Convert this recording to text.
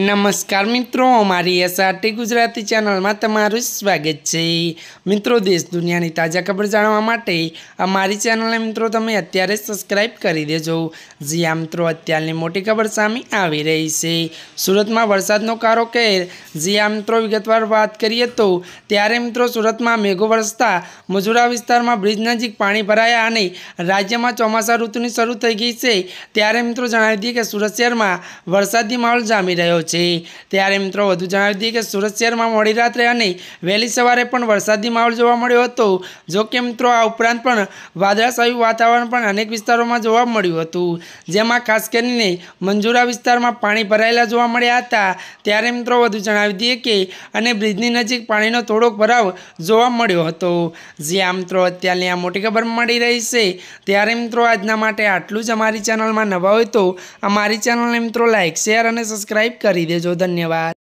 નમસ્કાર મિત્રો અમારી એસઆરટી ગુજરાતી ચેનલમાં તમારું સ્વાગત છે મિત્રો દેશ દુનિયાની તાજા ખબર જાણવા માટે અમારી ચેનલને મિત્રો તમે અત્યારે સબસ્ક્રાઈબ કરી દેજો જ્યાં મિત્રો અત્યારની મોટી ખબર સામે આવી રહી છે સુરતમાં વરસાદનો કારો કહેર જ્યાં મિત્રો વિગતવાર વાત કરીએ તો ત્યારે મિત્રો સુરતમાં મેઘો વરસતા મજુરા વિસ્તારમાં બ્રિજ નજીક પાણી ભરાયા અને રાજ્યમાં ચોમાસા ઋતુની શરૂ થઈ ગઈ છે ત્યારે મિત્રો જણાવી દઈએ કે સુરત શહેરમાં વરસાદી માહોલ જામી રહ્યો છે ત્યારે મિત્રો વધુ જણાવી દઈએ કે સુરત શહેરમાં મોડી રાત્રે અને વહેલી સવારે પણ વરસાદી માહોલ જોવા મળ્યો હતો જો કે મિત્રો આ ઉપરાંત પણ વાદળાશાયું વાતાવરણ પણ અનેક વિસ્તારોમાં જોવા મળ્યું હતું જેમાં ખાસ કરીને મંજુરા વિસ્તારમાં પાણી ભરાયેલા જોવા મળ્યા હતા ત્યારે મિત્રો વધુ જણાવી દઈએ કે અને બ્રિજની નજીક પાણીનો થોડોક ભરાવ જોવા મળ્યો હતો જે આ મિત્રો અત્યારની આ મોટી ખબર મળી રહી છે ત્યારે મિત્રો આજના માટે આટલું જ અમારી ચેનલમાં નવા હોય તો અમારી ચેનલને મિત્રો લાઇક શેર અને સબસ્ક્રાઈબ કરી કરી દેજો ધન્યવાદ